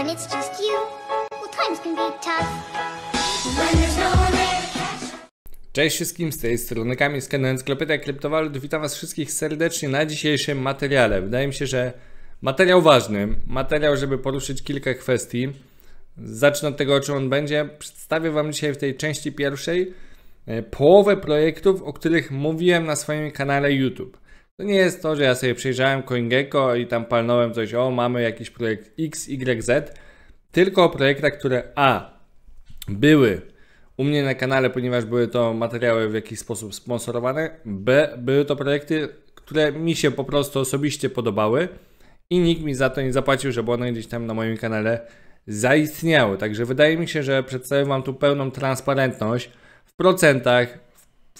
when it's just you, well, times can be tough. Cześć wszystkim, z tej strony Kamil z kanałem Kryptowalut. Witam Was wszystkich serdecznie na dzisiejszym materiale. Wydaje mi się, że materiał ważny, materiał, żeby poruszyć kilka kwestii. Zacznę od tego, o czym on będzie. Przedstawię Wam dzisiaj w tej części pierwszej e, połowę projektów, o których mówiłem na swoim kanale YouTube. To nie jest to, że ja sobie przejrzałem CoinGecko i tam palnąłem coś, o mamy jakiś projekt X, Y, Z, tylko które a, były u mnie na kanale, ponieważ były to materiały w jakiś sposób sponsorowane, b, były to projekty, które mi się po prostu osobiście podobały i nikt mi za to nie zapłacił, żeby one gdzieś tam na moim kanale zaistniały. Także wydaje mi się, że przedstawiam Wam tu pełną transparentność w procentach,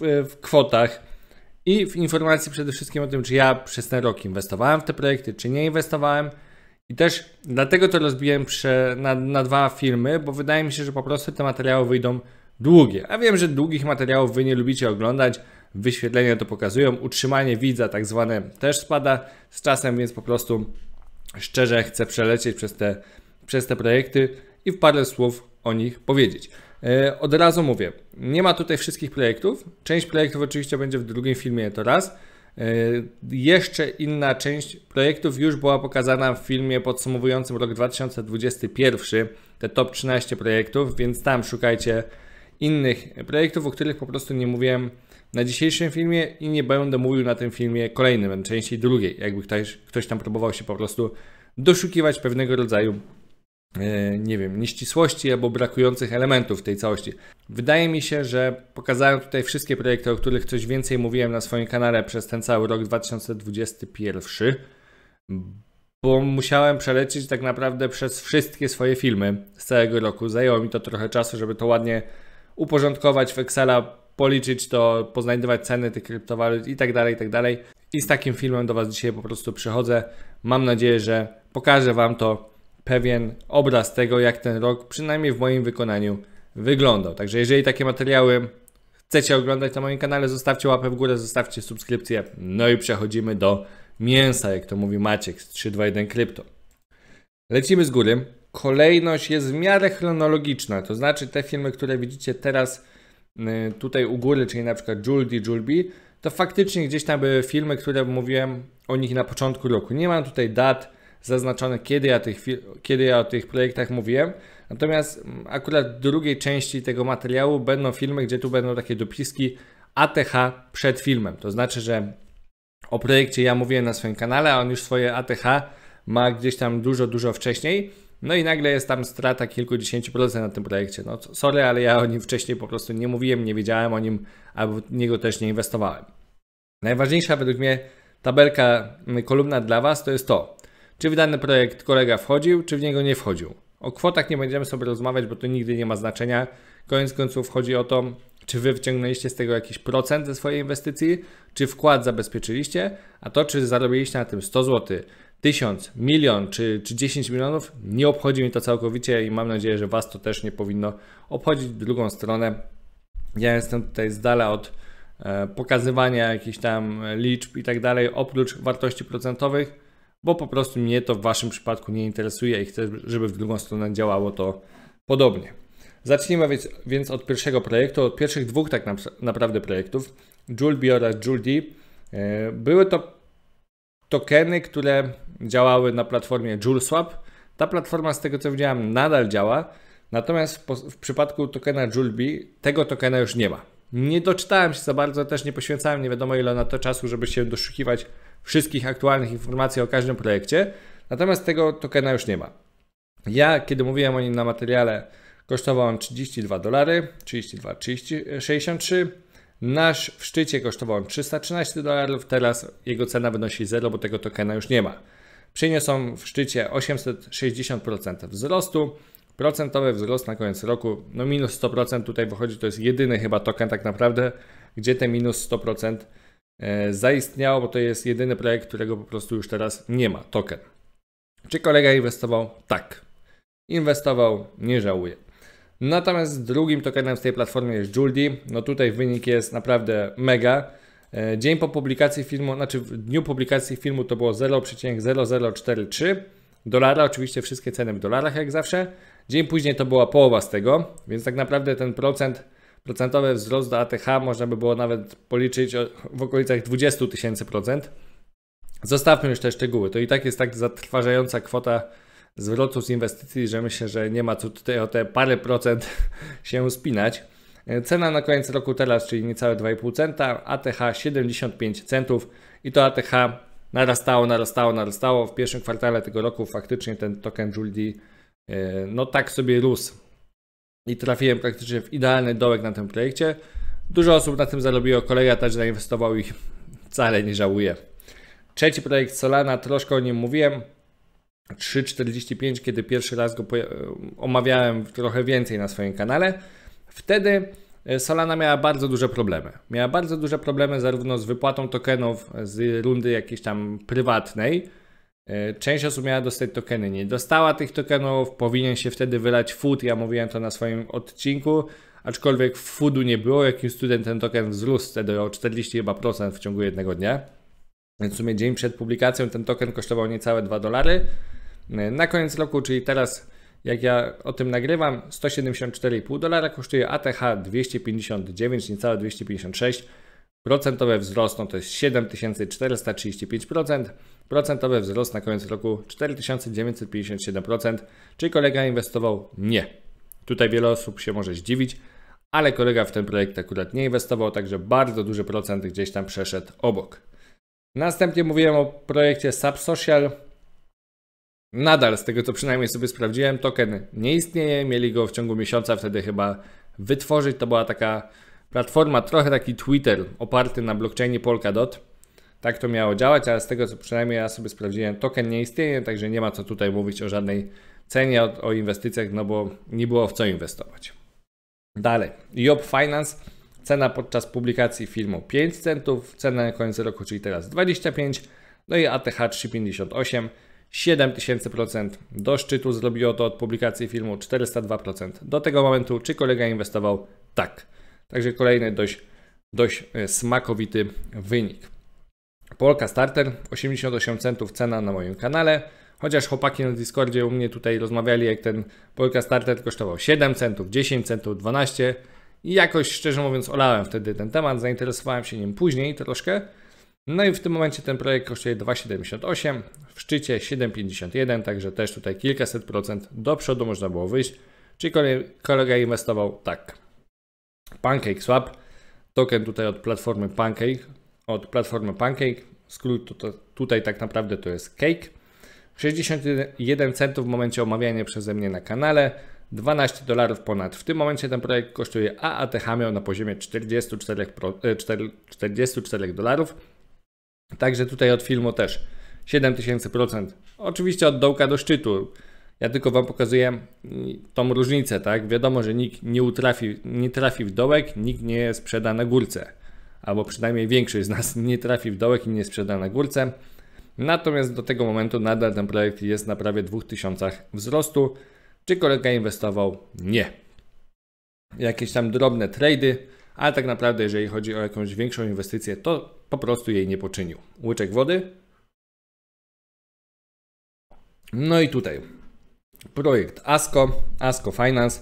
w, w kwotach, i w informacji przede wszystkim o tym, czy ja przez ten rok inwestowałem w te projekty, czy nie inwestowałem. I też dlatego to rozbiłem prze, na, na dwa filmy, bo wydaje mi się, że po prostu te materiały wyjdą długie. A wiem, że długich materiałów wy nie lubicie oglądać, wyświetlenia to pokazują, utrzymanie widza tak zwane też spada z czasem, więc po prostu szczerze chcę przelecieć przez te, przez te projekty i w parę słów o nich powiedzieć. E, od razu mówię, nie ma tutaj wszystkich projektów. Część projektów oczywiście będzie w drugim filmie, to raz. E, jeszcze inna część projektów już była pokazana w filmie podsumowującym rok 2021, te top 13 projektów, więc tam szukajcie innych projektów, o których po prostu nie mówiłem na dzisiejszym filmie i nie będę mówił na tym filmie kolejnym, części drugiej, jakby ktoś, ktoś tam próbował się po prostu doszukiwać pewnego rodzaju E, nie wiem, nieścisłości albo brakujących elementów tej całości. Wydaje mi się, że pokazałem tutaj wszystkie projekty, o których coś więcej mówiłem na swoim kanale przez ten cały rok 2021, bo musiałem przelecieć tak naprawdę przez wszystkie swoje filmy z całego roku. Zajęło mi to trochę czasu, żeby to ładnie uporządkować w Excela, policzyć to, poznajdywać ceny tych kryptowalut i tak dalej, i tak dalej. I z takim filmem do Was dzisiaj po prostu przychodzę. Mam nadzieję, że pokażę Wam to pewien obraz tego, jak ten rok, przynajmniej w moim wykonaniu, wyglądał. Także jeżeli takie materiały chcecie oglądać na moim kanale, zostawcie łapę w górę, zostawcie subskrypcję. No i przechodzimy do mięsa, jak to mówi Maciek z 321 Krypto. Lecimy z góry. Kolejność jest w miarę chronologiczna, to znaczy te filmy, które widzicie teraz y, tutaj u góry, czyli na przykład Juldi, Julbi, to faktycznie gdzieś tam były filmy, które mówiłem o nich na początku roku. Nie mam tutaj dat, zaznaczone, kiedy ja, tych, kiedy ja o tych projektach mówiłem. Natomiast mm, akurat w drugiej części tego materiału będą filmy, gdzie tu będą takie dopiski ATH przed filmem. To znaczy, że o projekcie ja mówiłem na swoim kanale, a on już swoje ATH ma gdzieś tam dużo, dużo wcześniej. No i nagle jest tam strata kilkudziesięciu procent na tym projekcie. No sorry, ale ja o nim wcześniej po prostu nie mówiłem, nie wiedziałem o nim, albo w niego też nie inwestowałem. Najważniejsza według mnie tabelka, mm, kolumna dla Was to jest to, czy w dany projekt kolega wchodził, czy w niego nie wchodził. O kwotach nie będziemy sobie rozmawiać, bo to nigdy nie ma znaczenia. Koniec końców chodzi o to, czy wy wyciągnęliście z tego jakiś procent ze swojej inwestycji, czy wkład zabezpieczyliście, a to, czy zarobiliście na tym 100 zł, 1000, milion czy, czy 10 milionów, nie obchodzi mi to całkowicie i mam nadzieję, że was to też nie powinno obchodzić w drugą stronę. Ja jestem tutaj z dala od e, pokazywania jakichś tam liczb i tak dalej, oprócz wartości procentowych bo po prostu mnie to w Waszym przypadku nie interesuje i chcę, żeby w drugą stronę działało to podobnie. Zacznijmy więc, więc od pierwszego projektu, od pierwszych dwóch tak naprawdę projektów, Julbi oraz Juldi. E, były to tokeny, które działały na platformie Julswap. Ta platforma, z tego co widziałem, nadal działa, natomiast w, przypadku tokena Julbi tego tokena już nie ma. Nie doczytałem się za bardzo, też nie poświęcałem nie wiadomo ile na to czasu, żeby się doszukiwać wszystkich aktualnych informacji o każdym projekcie, natomiast tego tokena już nie ma. Ja, kiedy mówiłem o nim na materiale, kosztował on 32 dolary, 32, 30, 63. Nasz w szczycie kosztował on 313 dolarów, teraz jego cena wynosi 0, bo tego tokena już nie ma. Przyniosą w szczycie 860% wzrostu, procentowy wzrost na koniec roku, no minus 100% tutaj wychodzi, to jest jedyny chyba token tak naprawdę, gdzie te minus 100% E, zaistniało, bo to jest jedyny projekt, którego po prostu już teraz nie ma, token. Czy kolega inwestował? Tak. Inwestował, nie żałuje. Natomiast drugim tokenem z tej platformy jest Juldi. No tutaj wynik jest naprawdę mega. E, dzień po publikacji filmu, znaczy w dniu publikacji filmu to było 0,0043 dolara. Oczywiście wszystkie ceny w dolarach jak zawsze. Dzień później to była połowa z tego, więc tak naprawdę ten procent Procentowy wzrost do ATH można by było nawet policzyć w okolicach 20 tysięcy procent. Zostawmy już te szczegóły. To i tak jest tak zatrważająca kwota zwrotu z inwestycji, że myślę, że nie ma co tutaj o te parę procent się spinać. E, cena na koniec roku teraz, czyli niecałe 2,5 centa, ATH 75 centów i to ATH narastało, narastało, narastało. W pierwszym kwartale tego roku faktycznie ten token Juldi e, no tak sobie rósł i trafiłem praktycznie w idealny dołek na tym projekcie. Dużo osób na tym zarobiło, kolega też zainwestował ich, wcale nie żałuję. Trzeci projekt Solana, troszkę o nim mówiłem. 3.45, kiedy pierwszy raz go e, omawiałem trochę więcej na swoim kanale. Wtedy e, Solana miała bardzo duże problemy. Miała bardzo duże problemy zarówno z wypłatą tokenów z rundy jakiejś tam prywatnej, E, część osób miała dostać tokeny, nie dostała tych tokenów, powinien się wtedy wylać food, ja mówiłem to na swoim odcinku, aczkolwiek foodu nie było, jakim student ten token wzrósł wtedy o 40 chyba procent w ciągu jednego dnia. Więc w sumie dzień przed publikacją ten token kosztował niecałe 2 dolary. E, na koniec roku, czyli teraz jak ja o tym nagrywam, 174,5 dolara kosztuje ATH 259, niecałe 256. Procentowe wzrosną to jest 7435%. Procentowy wzrost na koniec roku 4957%. Czy kolega inwestował? Nie. Tutaj wiele osób się może zdziwić, ale kolega w ten projekt akurat nie inwestował, także bardzo duży procent gdzieś tam przeszedł obok. Następnie mówiłem o projekcie Subsocial. Nadal, z tego co przynajmniej sobie sprawdziłem, token nie istnieje. Mieli go w ciągu miesiąca wtedy chyba wytworzyć. To była taka platforma, trochę taki Twitter oparty na blockchainie Polkadot tak to miało działać, ale z tego co przynajmniej ja sobie sprawdziłem, token nie istnieje, także nie ma co tutaj mówić o żadnej cenie, o, o inwestycjach, no bo nie było w co inwestować. Dalej, Job Finance, cena podczas publikacji filmu 5 centów, cena na koniec roku, czyli teraz 25, no i ATH 358, 7000% do szczytu zrobiło to od publikacji filmu 402%. Do tego momentu, czy kolega inwestował? Tak. Także kolejny dość, dość e, smakowity wynik. Polka Starter, 88 centów cena na moim kanale. Chociaż chłopaki na Discordzie u mnie tutaj rozmawiali, jak ten Polka Starter kosztował 7 centów, 10 centów, 12 i jakoś szczerze mówiąc olałem wtedy ten temat, zainteresowałem się nim później troszkę. No i w tym momencie ten projekt kosztuje 2,78, w szczycie 7,51, także też tutaj kilkaset procent do przodu można było wyjść. Czyli kolega inwestował tak. Pancake Swap, token tutaj od platformy Pancake, od platformy Pancake, skrót to, to, tutaj tak naprawdę to jest Cake. 61 centów w momencie omawiania przeze mnie na kanale, 12 dolarów ponad. W tym momencie ten projekt kosztuje AATH miał na poziomie 44, 44 e, dolarów. Także tutaj od filmu też 7000%. Oczywiście od dołka do szczytu. Ja tylko Wam pokazuję mm, tą różnicę, tak? Wiadomo, że nikt nie utrafi, nie trafi w dołek, nikt nie sprzeda na górce albo przynajmniej większość z nas nie trafi w dołek i nie sprzeda na górce. Natomiast do tego momentu nadal ten projekt jest na prawie 2000 wzrostu. Czy kolega inwestował? Nie. Jakieś tam drobne trady, ale tak naprawdę, jeżeli chodzi o jakąś większą inwestycję, to po prostu jej nie poczynił. Łyczek wody. No i tutaj projekt ASCO, ASCO Finance.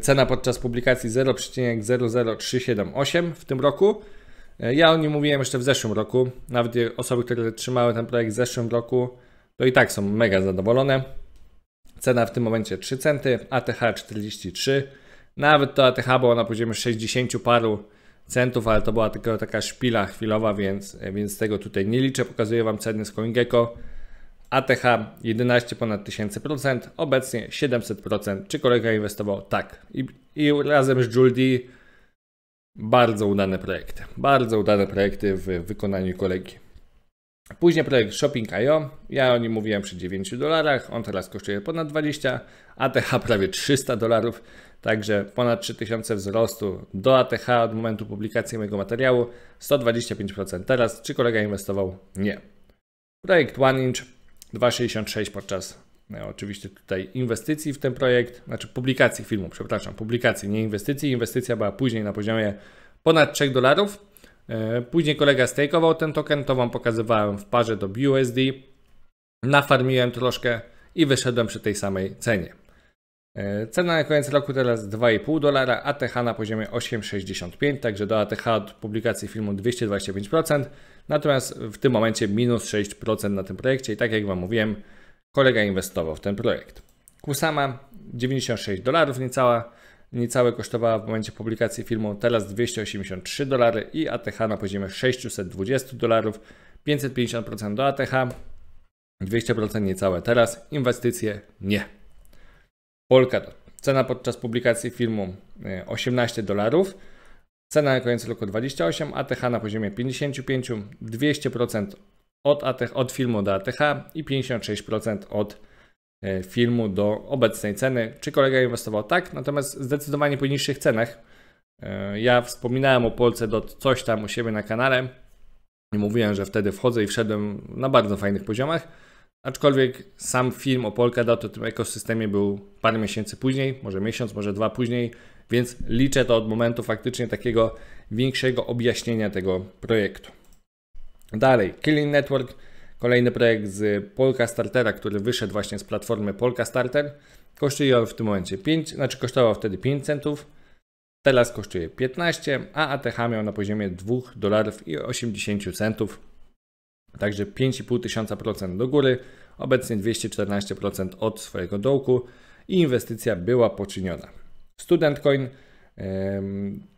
Cena podczas publikacji 0,00378 w tym roku. E, ja o nim mówiłem jeszcze w zeszłym roku. Nawet osoby, które trzymały ten projekt w zeszłym roku, to i tak są mega zadowolone. Cena w tym momencie 3 centy, ATH 43. Nawet to ATH było na poziomie 60 paru centów, ale to była tylko taka szpila chwilowa, więc, e, więc tego tutaj nie liczę. Pokazuję Wam ceny z CoinGecko. ATH 11 ponad 1000%, obecnie 700%. Czy kolega inwestował? Tak. I, i razem z Juldi bardzo udane projekty. Bardzo udane projekty w wykonaniu kolegi. Później projekt Shopping.io. Ja o nim mówiłem przy 9 dolarach. On teraz kosztuje ponad 20, ATH prawie 300 dolarów. Także ponad 3000 wzrostu do ATH od momentu publikacji mojego materiału. 125% teraz. Czy kolega inwestował? Nie. Projekt One Inch 2,66 podczas E, oczywiście tutaj inwestycji w ten projekt, znaczy publikacji filmu, przepraszam, publikacji, nie inwestycji. Inwestycja była później na poziomie ponad 3 dolarów. E, później kolega stakeował ten token, to Wam pokazywałem w parze do BUSD. Nafarmiłem troszkę i wyszedłem przy tej samej cenie. E, cena na koniec roku teraz 2,5 dolara, ATH na poziomie 8,65, także do ATH od publikacji filmu 225%, natomiast w tym momencie minus 6% na tym projekcie i tak jak Wam mówiłem, kolega inwestował w ten projekt. Kusama 96 dolarów niecała, niecałe kosztowała w momencie publikacji filmu, teraz 283 dolary i ATH na poziomie 620 dolarów, 550% do ATH, 200% niecałe teraz, inwestycje nie. Polkadot. Cena podczas publikacji filmu 18 e, dolarów, cena na koniec roku 28, ATH na poziomie 55, 200% od, ATH, od filmu do ATH i 56% od e, filmu do obecnej ceny. Czy kolega inwestował? Tak, natomiast zdecydowanie po niższych cenach. E, ja wspominałem o Polce do coś tam u siebie na kanale i mówiłem, że wtedy wchodzę i wszedłem na bardzo fajnych poziomach. Aczkolwiek sam film o Polkadot o tym ekosystemie był parę miesięcy później, może miesiąc, może dwa później, więc liczę to od momentu faktycznie takiego większego objaśnienia tego projektu. Dalej, Killing Network, kolejny projekt z Polka Startera, który wyszedł właśnie z platformy Polka Starter. Kosztuje on w tym momencie 5, znaczy kosztował wtedy 5 centów, teraz kosztuje 15, a ATH miał na poziomie 2 dolarów i 80 centów. Także procent do góry, obecnie 214% od swojego dołku i inwestycja była poczyniona. Student Coin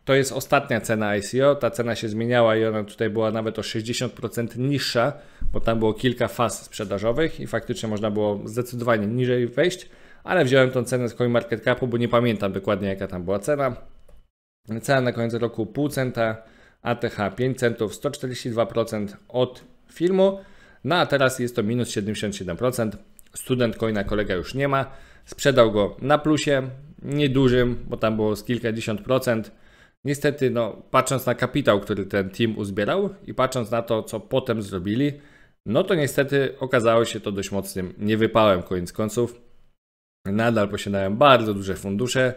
to jest ostatnia cena ICO. Ta cena się zmieniała i ona tutaj była nawet o 60% niższa, bo tam było kilka faz sprzedażowych i faktycznie można było zdecydowanie niżej wejść, ale wziąłem tą cenę z CoinMarketCapu, bo nie pamiętam dokładnie jaka tam była cena. Cena na koniec roku 0,5 centa, ATH 5 centów, 142% od filmu. No a teraz jest to minus 77%. Student coina kolega już nie ma. Sprzedał go na plusie, niedużym, bo tam było z kilkadziesiąt procent. Niestety, no, patrząc na kapitał, który ten team uzbierał i patrząc na to, co potem zrobili, no to niestety okazało się to dość mocnym niewypałem koniec końców. Nadal posiadają bardzo duże fundusze.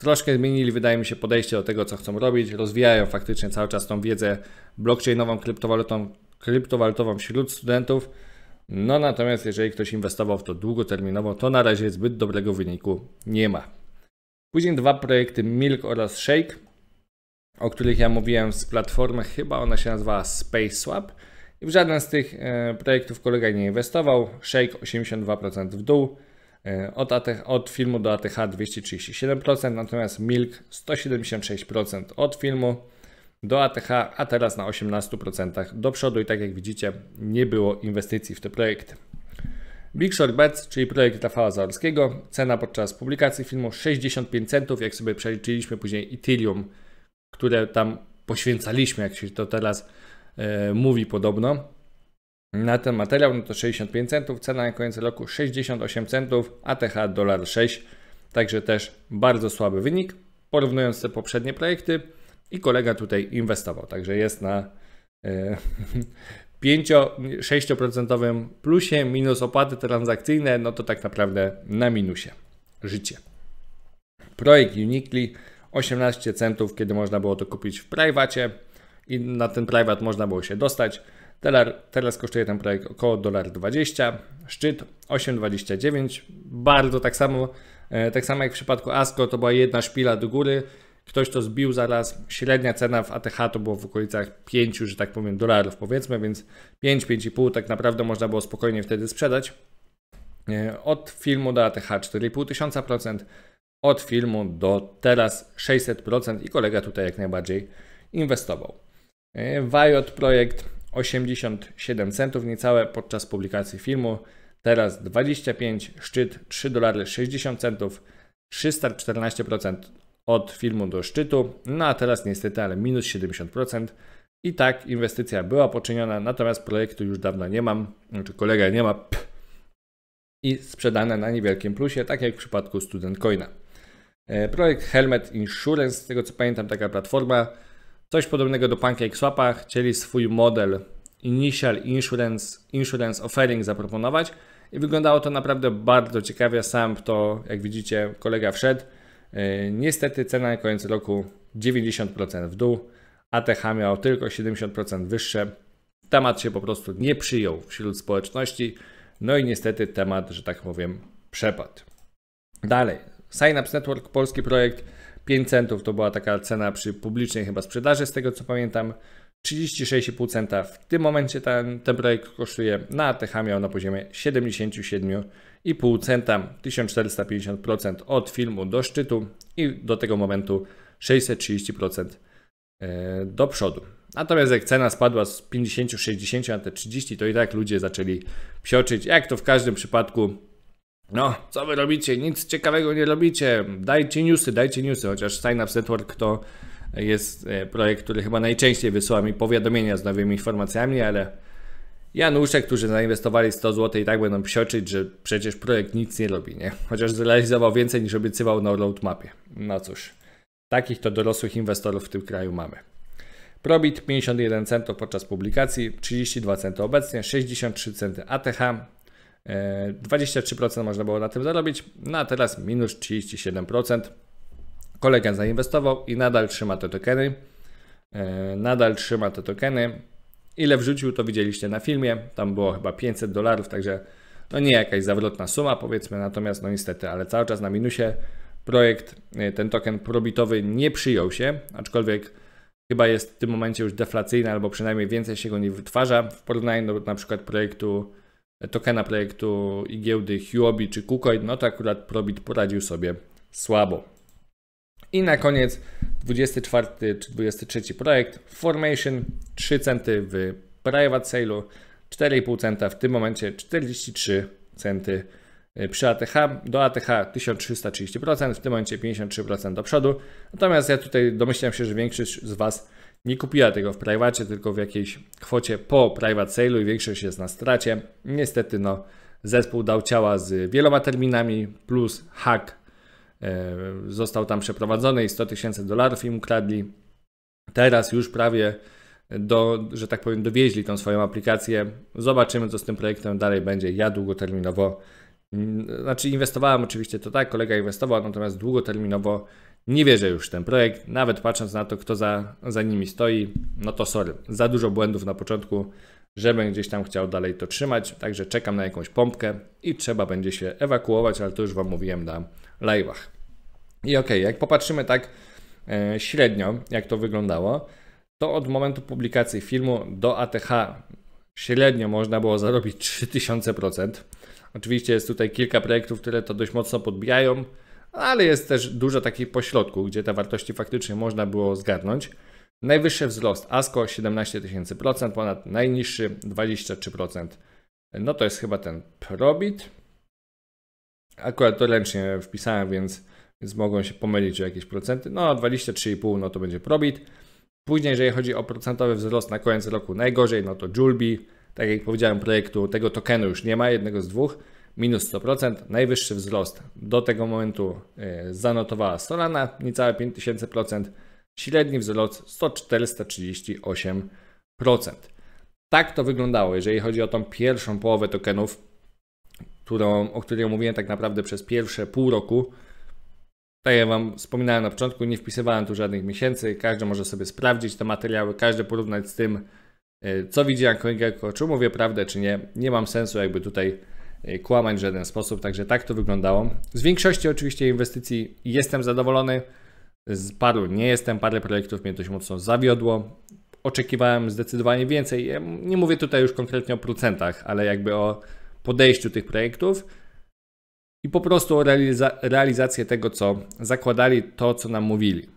Troszkę zmienili, wydaje mi się, podejście do tego, co chcą robić. Rozwijają faktycznie cały czas tą wiedzę blockchainową, kryptowalutą, kryptowalutową wśród studentów. No natomiast jeżeli ktoś inwestował w to długoterminowo, to na razie zbyt dobrego wyniku nie ma. Później dwa projekty Milk oraz Shake, o których ja mówiłem z platformy, chyba ona się nazywała SpaceSwap. I w żaden z tych e, projektów kolega nie inwestował. Shake 82% w dół, e, od, ATH, od filmu do ATH 237%, natomiast Milk 176% od filmu do ATH, a teraz na 18% do przodu. I tak jak widzicie, nie było inwestycji w te projekty. Big Short Bets, czyli projekt Rafała Zaorskiego, cena podczas publikacji filmu 65 centów, jak sobie przeliczyliśmy później Ethereum, które tam poświęcaliśmy, jak się to teraz e, mówi podobno. Na ten materiał no to 65 centów, cena na koniec roku 68 centów, ATH dolar 6, także też bardzo słaby wynik, porównując te poprzednie projekty i kolega tutaj inwestował, także jest na e, 5-6% plusie minus opłaty transakcyjne, no to tak naprawdę na minusie życie. Projekt Uniquely 18 centów, kiedy można było to kupić w privacie i na ten private można było się dostać. Teraz kosztuje ten projekt około 1,20 Szczyt 8,29. Bardzo tak samo, e, tak samo jak w przypadku ASCO, to była jedna szpila do góry ktoś to zbił zaraz. Średnia cena w ATH to było w okolicach 5, że tak powiem, dolarów powiedzmy, więc 5, 5,5 tak naprawdę można było spokojnie wtedy sprzedać. Od filmu do ATH 4,5%, od filmu do teraz 600% i kolega tutaj jak najbardziej inwestował. Wajot projekt 87 centów niecałe podczas publikacji filmu, teraz 25, szczyt 3 dolary 60 centów, 314% od filmu do szczytu, no a teraz niestety, ale minus 70%. I tak inwestycja była poczyniona, natomiast projektu już dawno nie mam, znaczy kolega nie ma pff, i sprzedane na niewielkim plusie, tak jak w przypadku Student Coina. E, projekt Helmet Insurance, z tego co pamiętam, taka platforma, coś podobnego do PancakeSwapa, chcieli swój model Initial Insurance, Insurance Offering zaproponować i wyglądało to naprawdę bardzo ciekawie. Sam to, jak widzicie, kolega wszedł, E, niestety cena na koniec roku 90% w dół, ATH miał tylko 70% wyższe. Temat się po prostu nie przyjął wśród społeczności, no i niestety temat, że tak powiem, przepadł. Dalej, Synapse Network, polski projekt, 5 centów to była taka cena przy publicznej chyba sprzedaży, z tego co pamiętam. 36,5 centa w tym momencie ten, ten projekt kosztuje, na no ATH miał na poziomie 77 1,5 centa, 1450% od filmu do szczytu i do tego momentu 630% e, do przodu. Natomiast jak cena spadła z 50-60 na te 30, to i tak ludzie zaczęli psioczyć, jak to w każdym przypadku. No, co wy robicie? Nic ciekawego nie robicie. Dajcie newsy, dajcie newsy, chociaż Synapse Network to jest e, projekt, który chyba najczęściej wysyła mi powiadomienia z nowymi informacjami, ale Janusze, którzy zainwestowali 100 zł i tak będą psioczyć, że przecież projekt nic nie robi, nie? Chociaż zrealizował więcej niż obiecywał na roadmapie. No cóż, takich to dorosłych inwestorów w tym kraju mamy. Probit 51 centów podczas publikacji, 32 centy obecnie, 63 centy ATH, 23% e, można było na tym zarobić, no a teraz minus 37%. Kolega zainwestował i nadal trzyma te tokeny. E, nadal trzyma te tokeny. Ile wrzucił, to widzieliście na filmie. Tam było chyba 500 dolarów, także no nie jakaś zawrotna suma, powiedzmy. Natomiast, no niestety, ale cały czas na minusie projekt, y, ten token probitowy nie przyjął się, aczkolwiek chyba jest w tym momencie już deflacyjny, albo przynajmniej więcej się go nie wytwarza w porównaniu do na przykład projektu y, tokena projektu i giełdy Huobi czy KuCoin, no to akurat Probit poradził sobie słabo. I na koniec 24 czy 23 projekt Formation 3 centy w private sale'u, 4,5 centa w tym momencie 43 centy y, przy ATH, do ATH 1330%, w tym momencie 53% do przodu. Natomiast ja tutaj domyślam się, że większość z Was nie kupiła tego w private, tylko w jakiejś kwocie po private sale'u i większość jest na stracie. Niestety no, zespół dał ciała z wieloma terminami plus hack E, został tam przeprowadzony i 100 tysięcy dolarów im ukradli. Teraz już prawie, do, że tak powiem, dowieźli tą swoją aplikację. Zobaczymy, co z tym projektem dalej będzie. Ja długoterminowo, mm, znaczy inwestowałem oczywiście to tak, kolega inwestował, natomiast długoterminowo nie wierzę już w ten projekt, nawet patrząc na to, kto za, za nimi stoi, no to sorry, za dużo błędów na początku, żebym gdzieś tam chciał dalej to trzymać, także czekam na jakąś pompkę i trzeba będzie się ewakuować, ale to już Wam mówiłem na live'ach. I okej, okay, jak popatrzymy tak e, średnio, jak to wyglądało, to od momentu publikacji filmu do ATH średnio można było zarobić 3000%. Oczywiście jest tutaj kilka projektów, które to dość mocno podbijają, ale jest też dużo takich pośrodków, gdzie te wartości faktycznie można było zgarnąć. Najwyższy wzrost asko 17 ponad najniższy 23%. No to jest chyba ten Probit. Akurat to ręcznie wpisałem, więc, więc mogą się pomylić o jakieś procenty. No 23,5 no to będzie Probit. Później, jeżeli chodzi o procentowy wzrost na koniec roku, najgorzej no to Julbi. Tak jak powiedziałem, projektu tego tokenu już nie ma, jednego z dwóch. Minus 100%, najwyższy wzrost do tego momentu e, zanotowała Solana, niecałe 5000%, średni wzrost 1438%. Tak to wyglądało, jeżeli chodzi o tą pierwszą połowę tokenów którą, o której mówiłem tak naprawdę przez pierwsze pół roku. Tak jak Wam wspominałem na początku, nie wpisywałem tu żadnych miesięcy. Każdy może sobie sprawdzić te materiały, każdy porównać z tym, e, co widzi Ankoingeko, czy mówię prawdę, czy nie. Nie mam sensu jakby tutaj e, kłamać w żaden sposób, także tak to wyglądało. Z większości oczywiście inwestycji jestem zadowolony, z paru nie jestem, parę projektów mnie dość mocno zawiodło. Oczekiwałem zdecydowanie więcej. nie mówię tutaj już konkretnie o procentach, ale jakby o podejściu tych projektów i po prostu o realiza realizację tego, co zakładali, to co nam mówili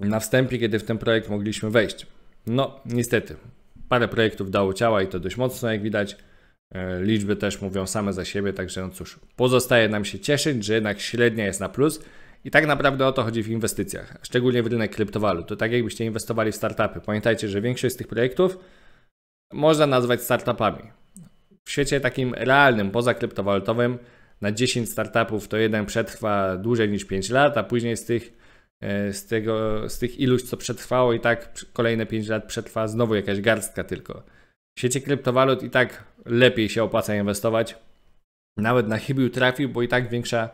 na wstępie, kiedy w ten projekt mogliśmy wejść. No, niestety, parę projektów dało ciała i to dość mocno, jak widać. E, liczby też mówią same za siebie, także no cóż, pozostaje nam się cieszyć, że jednak średnia jest na plus. I tak naprawdę o to chodzi w inwestycjach, szczególnie w rynek kryptowalut. To tak jakbyście inwestowali w startupy. Pamiętajcie, że większość z tych projektów można nazwać startupami. W świecie takim realnym, poza kryptowalutowym, na 10 startupów to jeden przetrwa dłużej niż 5 lat, a później z tych, e, z tego, z tych iluś, co przetrwało, i tak kolejne 5 lat przetrwa znowu jakaś garstka tylko. W świecie kryptowalut i tak lepiej się opłaca inwestować. Nawet na chybił trafił, bo i tak większa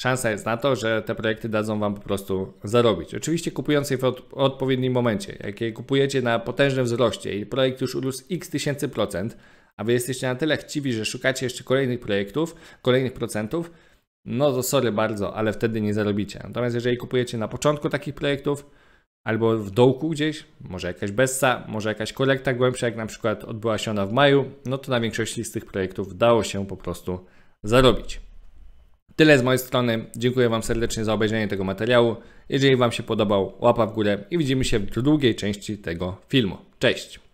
szansa jest na to, że te projekty dadzą Wam po prostu zarobić. Oczywiście kupując je w odpowiednim momencie. Jak je kupujecie na potężnym wzroście i projekt już urósł x tysięcy procent, a Wy jesteście na tyle chciwi, że szukacie jeszcze kolejnych projektów, kolejnych procentów, no to sorry bardzo, ale wtedy nie zarobicie. Natomiast jeżeli kupujecie na początku takich projektów, albo w dołku gdzieś, może jakaś bessa, może jakaś kolekta głębsza, jak na przykład odbyła się ona w maju, no to na większości z tych projektów dało się po prostu zarobić. Tyle z mojej strony. Dziękuję Wam serdecznie za obejrzenie tego materiału. Jeżeli Wam się podobał, łapa w górę i widzimy się w drugiej części tego filmu. Cześć!